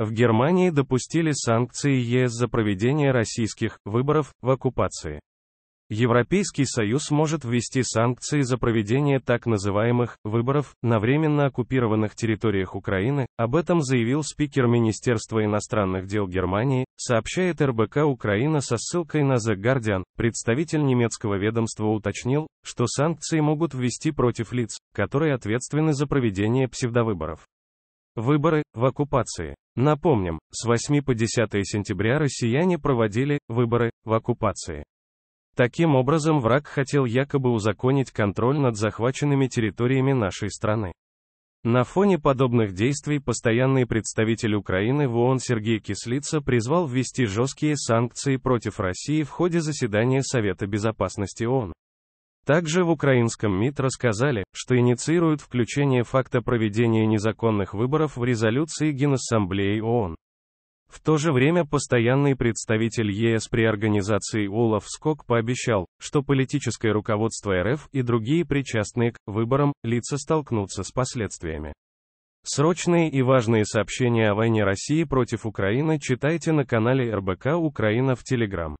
В Германии допустили санкции ЕС за проведение российских выборов в оккупации. Европейский Союз может ввести санкции за проведение так называемых «выборов» на временно оккупированных территориях Украины, об этом заявил спикер Министерства иностранных дел Германии, сообщает РБК Украина со ссылкой на The Guardian. Представитель немецкого ведомства уточнил, что санкции могут ввести против лиц, которые ответственны за проведение псевдовыборов. Выборы в оккупации. Напомним, с 8 по 10 сентября россияне проводили выборы в оккупации. Таким образом, враг хотел якобы узаконить контроль над захваченными территориями нашей страны. На фоне подобных действий постоянный представитель Украины в ООН Сергей Кислица призвал ввести жесткие санкции против России в ходе заседания Совета Безопасности ООН. Также в украинском МИД рассказали, что инициируют включение факта проведения незаконных выборов в резолюции Генассамблеи ООН. В то же время постоянный представитель ЕС при организации Олаф Скок пообещал, что политическое руководство РФ и другие причастные к выборам лица столкнутся с последствиями. Срочные и важные сообщения о войне России против Украины читайте на канале РБК Украина в Телеграм.